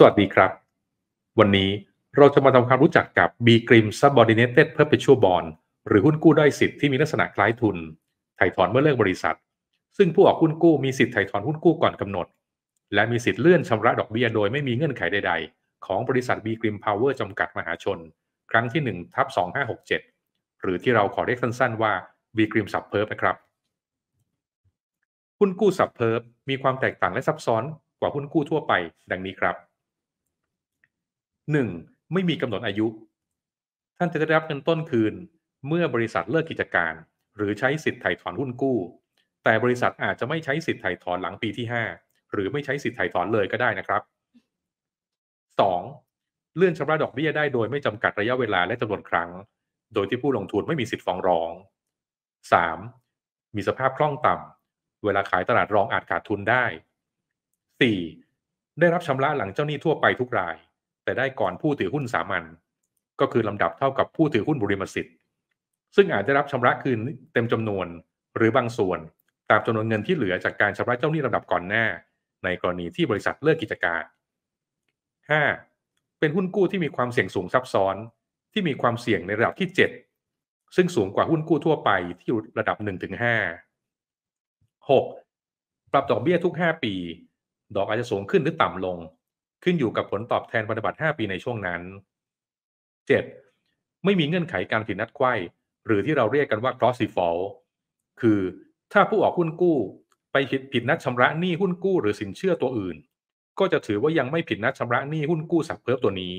สวัสดีครับ วันนี้เราจะมาทำความรู้จักกับ B g r i m Subordinated Perpetual Bond หรือหุ้นกู้ด้อยสิทธิ์ที่มีลักษณะคล้ายทุนถ่ายถอนเมื่อเลิกบริษัท ซึ่งผู้ออกหุ้นกู้มีสิทธิ์ถ่ายถอนหุ้นกู้ก่อนกำหนด และมีสิทธิ์เลื่อนชำระดอกเบี้ยโดยไม่มีเงื่อนไขใด ๆ ของบริษัท B g r i m Power จำกัดมหาชน ครั้งที่1ทับ2567 หรือที่เราขอเรียกสั้น ๆว่า B g r i m s u b p e r นะครับหุ้นกู้ s u b p e r มีความแตกต่างและซับซ้อนกว่าหุ้นกู้ทั่วไป ดังนี้ครับหนึ่งไม่มีกำหนดอายุ ท่านจะได้รับเงินต้นคืนเมื่อบริษัทเลิกกิจการ หรือใช้สิทธิ์ไถ่ถอนหุ้นกู้ แต่บริษัทอาจจะไม่ใช้สิทธิ์ไถ่ถอนหลังปีที่ 5 หรือไม่ใช้สิทธิ์ไถ่ถอนเลยก็ได้นะครับ 2. เลื่อนชำระดอกเบี้ยได้โดยไม่จำกัดระยะเวลาและจำนวนครั้ง โดยที่ผู้ลงทุนไม่มีสิทธิ์ฟ้องร้อง 3. มีสภาพคล่องต่ำเวลาขายตลาดรองอาจขาดทุนได้ 4. ได้รับชำระหลังเจ้าหนี้ทั่วไปทุกรายแต่ได้ก่อนผู้ถือหุ้นสามัญก็คือลำดับเท่ากับผู้ถือหุ้นบริมสิทธิ์ซึ่งอาจจะรับชำระคืนเต็มจำนวนหรือบางส่วน ตามจำนวนเงินที่เหลือจากการชำระเจ้าหนี้ลำดับก่อนหน้า ในกรณีที่บริษัทเลิกกิจการ 5. เป็นหุ้นกู้ที่มีความเสี่ยงสูงซับซ้อนที่มีความเสี่ยงในระดับที่ 7 ซึ่งสูงกว่าหุ้นกู้ทั่วไปที่อยู่ระดับ 1-5 6. ปรับดอกเบี้ยทุก 5 ปี ดอกอาจจะสูงขึ้นหรือต่ำลงขึ้นอยู่กับผลตอบแทนพันธบัตร5ปีในช่วงนั้น 7. ไม่มีเงื่อนไขการผิดนัดไขว้หรือที่เราเรียกกันว่า cross default คือ ถ้าผู้ออกหุ้นกู้ไปผิดผิดนัดชำระหนี้หุ้นกู้หรือสินเชื่อตัวอื่น ก็จะถือว่ายังไม่ผิดนัดชำระหนี้หุ้นกู้สับเพิ่มตัวนี้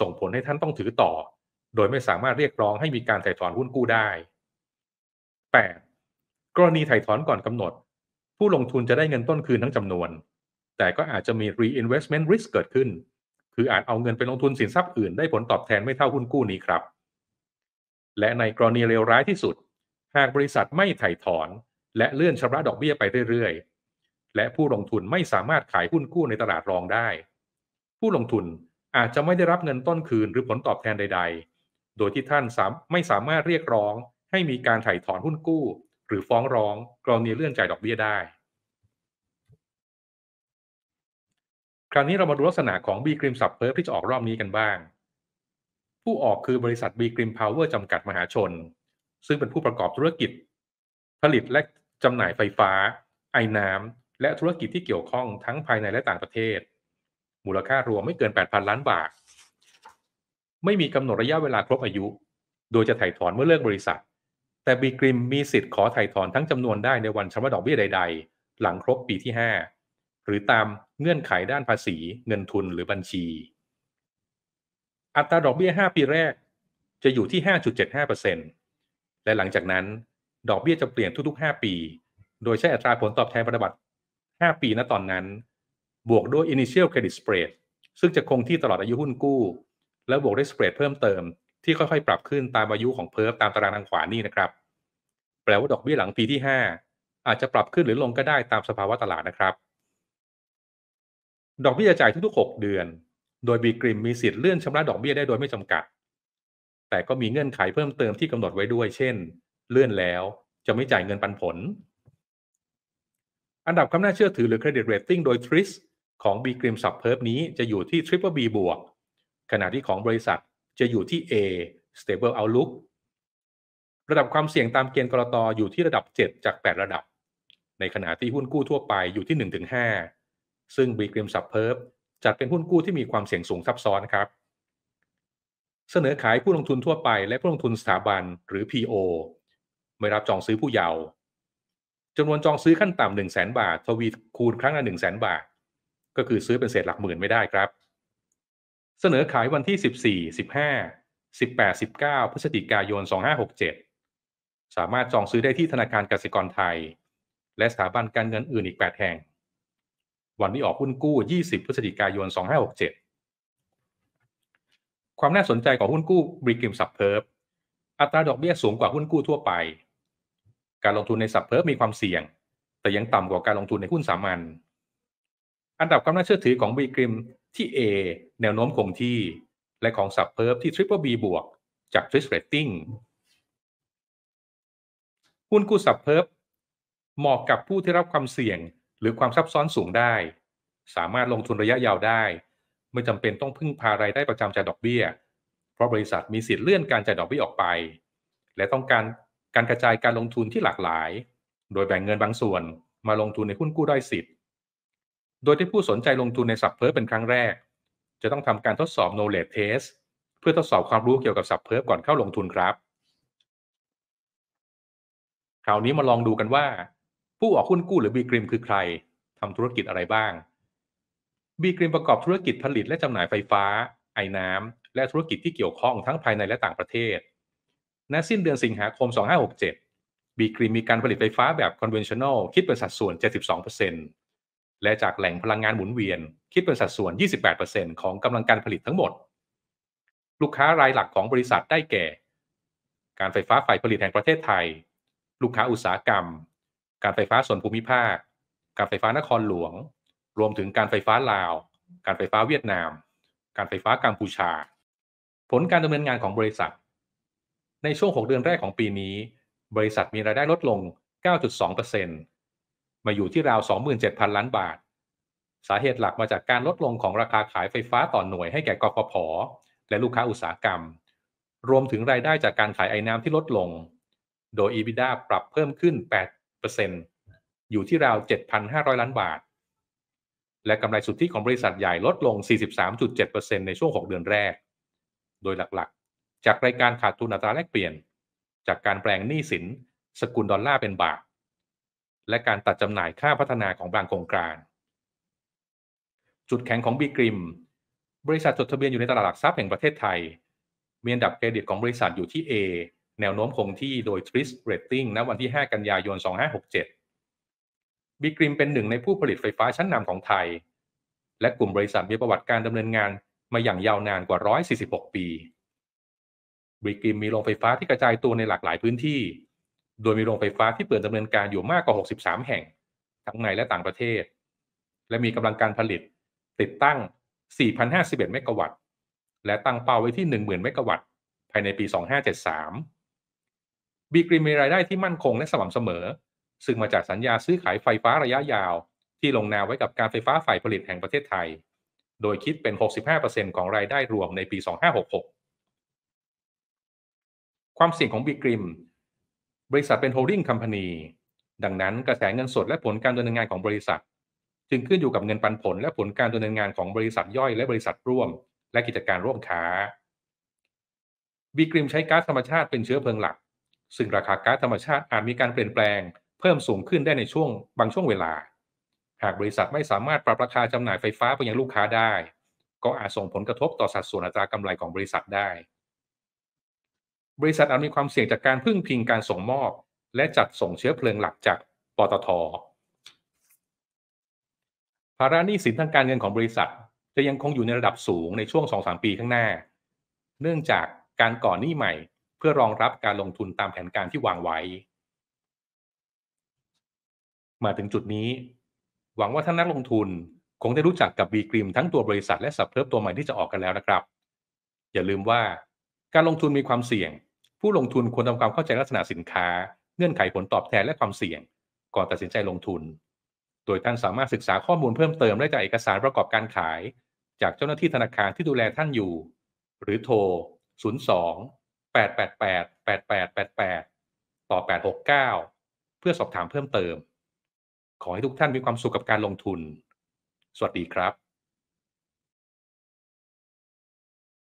ส่งผลให้ท่านต้องถือต่อ โดยไม่สามารถเรียกร้องให้มีการไถ่ถอนหุ้นกู้ได้ 8. กรณีไถ่ถอนก่อนกำหนด ผู้ลงทุนจะได้เงินต้นคืนทั้งจำนวนแต่ก็อาจจะมี reinvestment risk เกิดขึ้น คืออาจเอาเงินไปลงทุนสินทรัพย์อื่นได้ผลตอบแทนไม่เท่าหุ้นกู้นี้ครับ และในกรณีเลวร้ายที่สุด หากบริษัทไม่ไถ่ถอน และเลื่อนชำระดอกเบี้ยไปเรื่อยๆ และผู้ลงทุนไม่สามารถขายหุ้นกู้ในตลาดรองได้ ผู้ลงทุนอาจจะไม่ได้รับเงินต้นคืนหรือผลตอบแทนใด ๆ โดยที่ท่านไม่สามารถเรียกร้อง ให้มีการไถ่ถอนหุ้นกู้ หรือฟ้องร้อง กรณีเลื่อนจ่ายดอกเบี้ยได้คราวนี้เรามาดูลักษณะของบีกรีมสับเพิร์ที่จะออกรอบนี้กันบ้าง ผู้ออกคือบริษัทบีกรีมพาวเวอร์จำกัดมหาชน ซึ่งเป็นผู้ประกอบธุรกิจ ผลิตและจำหน่ายไฟฟ้า ไอ้น้ำ และธุรกิจที่เกี่ยวข้องทั้งภายในและต่างประเทศ มูลค่ารวมไม่เกิน 8,000 ล้านบาทไม่มีกำหนดระยะเวลาครบอายุ โดยจะถ่ายถอนเมื่อเลิกบริษัท แต่บีกริมมีสิทธิ์ขอถ่ายถอนทั้งจำนวนได้ในวันชำระดอกเบี้ยใด ๆ หลังครบปีที่ 5 หรือตามเงื่อนไขด้านภาษีเงินทุนหรือบัญชี อัตราดอกเบี้ย 5 ปีแรกจะอยู่ที่ 5.75%และหลังจากนั้น ดอกเบี้ยจะเปลี่ยนทุกๆ 5 ปี โดยใช้อัตราผลตอบแทนพันธบัตร5ปีณตอนนั้น บวกด้วย initial credit spread ซึ่งจะคงที่ตลอดอายุหุ้นกู้ และบวกด้วย spread เพิ่มเติมที่ค่อยๆ ปรับขึ้นตามอายุของเพิร์ฟตามตารางทางขวานี่นะครับแปลว่าดอกเบี้ยหลังปีที่ 5 อาจจะปรับขึ้นหรือลงก็ได้ตามสภาวะตลาดนะครับดอกเบี้ยจ่ายทุกๆ6เดือน โดย บีกริมมีสิทธิ์เลื่อนชำระดอกเบี้ยได้โดยไม่จำกัด แต่ก็มีเงื่อนไขเพิ่มเติมที่กำหนดไว้ด้วย เช่น เลื่อนแล้วจะไม่จ่ายเงินปันผล อันดับความน่าเชื่อถือหรือเครดิตเรตติ้งโดยทริสของ b ีกริมสับเพิร์ฟนี้จะอยู่ที่ Triple B บวกขณะที่ของบริษัทจะอยู่ที่ A Stable Outlook ระดับความเสี่ยงตามเกณฑ์กรตออยู่ที่ระดับ 7 จาก 8 ระดับ ในขณะที่หุ้นกู้ทั่วไปอยู่ที่ 1-5ซึ่งบีกริมสับเพิร์ฟจัดเป็นหุ้นกู้ที่มีความเสี่ยงสูงซับซ้อนครับ เสนอขายผู้ลงทุนทั่วไปและผู้ลงทุนสถาบันหรือ PO ไม่รับจองซื้อผู้เยาว์จำนวนจองซื้อขั้นต่ำหนึ่งแสนบาท ทวีคูณครั้งละหนึ่งแสนบาท ก็คือซื้อเป็นเศษหลักหมื่นไม่ได้ครับ เสนอขายวันที่ 14 15 18 19พฤศจิกายน 2567 สามารถจองซื้อได้ที่ธนาคารกสิกรไทย และสถาบันการเงินอื่นอีก 8 แห่งวันที่ออกหุ้นกู้ 20 พฤศจิกายน 2567 ความน่าสนใจของหุ้นกู้บริกิมสับเพิร์บอัตราดอกเบี้ยสูงกว่าหุ้นกู้ทั่วไป การลงทุนในสับเพิร์บมีความเสี่ยง แต่ยังต่ำกว่าการลงทุนในหุ้นสามัญอันดับความน่าเชื่อถือของบริกิมที่ A แนวโน้มคงที่ และของสับเพิร์บที่ Triple B บวกจาก t r i s t Rating หุ้นกู้สับเพิร์บเหมาะกับผู้ที่รับความเสี่ยงหรือความซับซ้อนสูงได้ สามารถลงทุนระยะยาวได้ไม่จำเป็นต้องพึ่งพาไรายได้ประจำจายดอกเบี้ยเพราะบริษัทมีสิทธิ์เลื่อนการจ่ายดอกเบี้ยออกไป และต้องการการกระจายการลงทุนที่หลากหลาย โดยแบ่งเงินบางส่วนมาลงทุนในหุ้นกู้ด้ยสิทธิ์โดยที่ผู้สนใจลงทุนในสับเพิร์เป็นครั้งแรก จะต้องทำการทดสอบ knowledge test เพื่อทดสอบความรู้เกี่ยวกับสับเพิร์ก่อนเข้าลงทุนครับคราวนี้มาลองดูกันว่าผู้ออกหุ้นกู้หรือบีกริมคือใคร ทำธุรกิจอะไรบ้าง บีกริมประกอบธุรกิจผลิตและจำหน่ายไฟฟ้า ไอ้น้ำ และธุรกิจที่เกี่ยวข้องทั้งภายในและต่างประเทศณสิ้นเดือนสิงหาคม 2567 บีกริมมีการผลิตไฟฟ้าแบบคอนเวนชั่นแลคิดเป็นสัดส่วน 72%และจากแหล่งพลังงานหมุนเวียน คิดเป็นสัดส่วน 28%ของกำลังการผลิตทั้งหมด ลูกค้ารายหลักของบริษัทได้แก่ การไฟฟ้าฝ่ายผลิตแห่งประเทศไทย ลูกค้าอุตสาหกรรมการไฟฟ้าส่วนภูมิภาค การไฟฟ้านครหลวง รวมถึงการไฟฟ้าลาว การไฟฟ้าเวียดนาม การไฟฟ้ากัมพูชา ผลการดำเนินงานของบริษัท ในช่วง 6 เดือนแรกของปีนี้ บริษัทมีรายได้ลดลง 9.2%มาอยู่ที่ราว 27,000 ล้านบาท สาเหตุหลักมาจากการลดลงของราคาขายไฟฟ้าต่อนหน่วยให้แก่กฟผและลูกค้าอุตสาหกรรม รวมถึงรายได้จากการขายไอ้น้ำที่ลดลง โดย EBITDA ปรับเพิ่มขึ้น 8ต์อยู่ที่ราว 7,500 ล้านบาท และกำไรสุทธิของบริษัทใหญ่ลดลง 43.7%ในช่วง 6 เดือนแรก โดยหลักๆ จากรายการขาดทุนอัตราแลกเปลี่ยน จากการแปลงหนี้สินสกุลดอลลาร์เป็นบาท และการตัดจำหน่ายค่าพัฒนาของบางโครงการ จุดแข็งของบีกริม บริษัทจดทะเบียนอยู่ในตลาดหลักทรัพย์แห่งประเทศไทย มีอันดับเครดิตของบริษัทอยู่ที่ A แนวโน้มคงที่โดย Tris Rating ณ วันที่ 5 กันยายน 2567บิกริมเป็นหนึ่งในผู้ผลิตไฟฟ้าชั้นนำของไทย และกลุ่มบริษัทมีประวัติการดำเนินงานมาอย่างยาวนานกว่า 146 ปีบิกริมมีโรงไฟฟ้าที่กระจายตัวในหลากหลายพื้นที่ โดยมีโรงไฟฟ้าที่เปิดดำเนินการอยู่มากกว่า 63 แห่งทั้งในและต่างประเทศ และมีกำลังการผลิตติดตั้ง4,051เมกะวัตต์ และตั้งเป้าไว้ที่ 10,000 เมกะวัตต์ภายในปี 2573บีกรีมีรายได้ที่มั่นคงและสม่ำเสมอ ซึ่งมาจากสัญญาซื้อขายไฟฟ้าระยะยาว ที่ลงนามไว้กับการไฟฟ้าฝ่ายผลิตแห่งประเทศไทย โดยคิดเป็น 65%ของรายได้รวมในปี 2566 ความเสี่ยงของบีกริม บริษัทเป็นโฮลดิ่งคัมพานีดังนั้นกระแสเงินสดและผลการดำเนินงานของบริษัท จึงขึ้นอยู่กับเงินปันผลและผลการดำเนินงานของบริษัทย่อยและบริษัทร่วมและกิจการร่วมค้าบีกริมใช้ก๊าซธรรมชาติเป็นเชื้อเพลิงหลักซึ่งราคาก๊าซธรรมชาติอาจมีการเปลี่ยนแปลง เพิ่มสูงขึ้นได้ในช่วงบางช่วงเวลา หากบริษัทไม่สามารถปรับราคาจำหน่ายไฟฟ้าไปยังลูกค้าได้ ก็อาจส่งผลกระทบต่อสัดส่วนอัตรากำไรของบริษัทได้ บริษัทอาจมีความเสี่ยงจากการพึ่งพิงการส่งมอบ และจัดส่งเชื้อเพลิงหลักจากปตท ภาระหนี้สินทางการเงินของบริษัทจะยังคงอยู่ในระดับสูงในช่วง2-3ปีข้างหน้า เนื่องจากการก่อหนี้ใหม่เพื่อรองรับการลงทุนตามแผนการที่วางไว้ มาถึงจุดนี้ หวังว่าท่านนักลงทุนคงได้รู้จักกับบีกริมทั้งตัวบริษัท และสับเพิ่มตัวใหม่ที่จะออกกันแล้วนะครับ อย่าลืมว่า การลงทุนมีความเสี่ยง ผู้ลงทุนควรทำความเข้าใจลักษณะสินค้า เงื่อนไขผลตอบแทนและความเสี่ยง ก่อนตัดสินใจลงทุน โดยท่านสามารถศึกษาข้อมูลเพิ่มเติมได้จากเอกสารประกอบการขาย จากเจ้าหน้าที่ธนาคารที่ดูแลท่านอยู่ หรือโทร02แปดแปดแปดแปดแปดแปดแปดต่อแปดหกเก้าเพื่อสอบถามเพิ่มเติม ขอให้ทุกท่านมีความสุขกับการลงทุน สวัสดีครับ